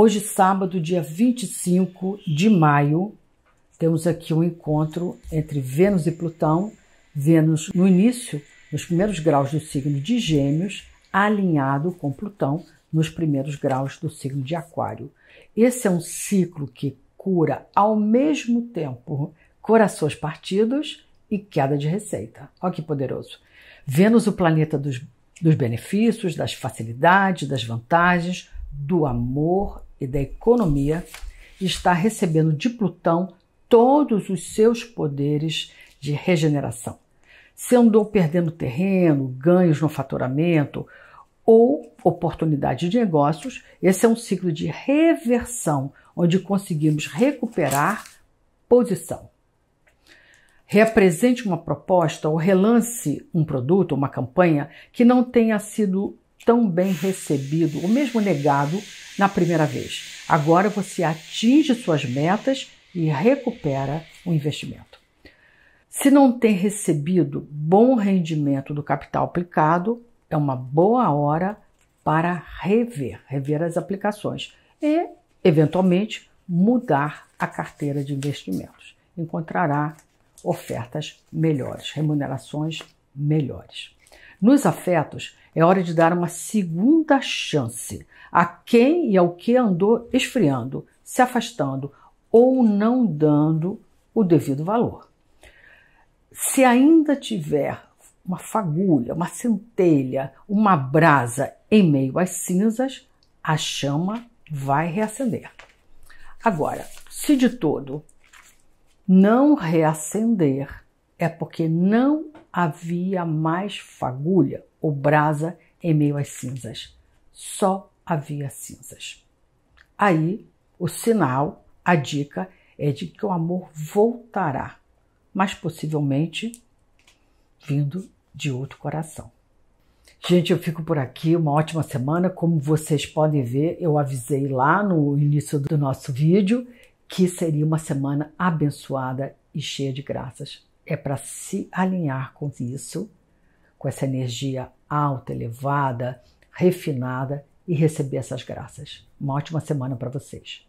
Hoje, sábado, dia 25 de maio, temos aqui um encontro entre Vênus e Plutão. Vênus, no início, nos primeiros graus do signo de Gêmeos, alinhado com Plutão nos primeiros graus do signo de Aquário. Esse é um ciclo que cura ao mesmo tempo corações partidos e queda de receita. Olha que poderoso! Vênus, o planeta dos, dos benefícios, das facilidades, das vantagens, do amor e da economia, está recebendo de Plutão todos os seus poderes de regeneração, sendo ou perdendo terreno, ganhos no faturamento ou oportunidade de negócios, esse é um ciclo de reversão, onde conseguimos recuperar posição. Reapresente uma proposta ou relance um produto, uma campanha que não tenha sido tão bem recebido ou mesmo negado na primeira vez. Agora você atinge suas metas e recupera o investimento. Se não tem recebido bom rendimento do capital aplicado, é uma boa hora para rever, rever as aplicações e, eventualmente, mudar a carteira de investimentos. Encontrará ofertas melhores, remunerações melhores. Nos afetos, é hora de dar uma segunda chance a quem e ao que andou esfriando, se afastando ou não dando o devido valor. Se ainda tiver uma fagulha, uma centelha, uma brasa em meio às cinzas, a chama vai reacender. Agora, se de todo não reacender, é porque não havia mais fagulha ou brasa em meio às cinzas. Só havia cinzas. Aí, o sinal, a dica é de que o amor voltará, mas possivelmente vindo de outro coração. Gente, eu fico por aqui. Uma ótima semana. Como vocês podem ver, eu avisei lá no início do nosso vídeo que seria uma semana abençoada e cheia de graças é para se alinhar com isso, com essa energia alta, elevada, refinada e receber essas graças. Uma ótima semana para vocês.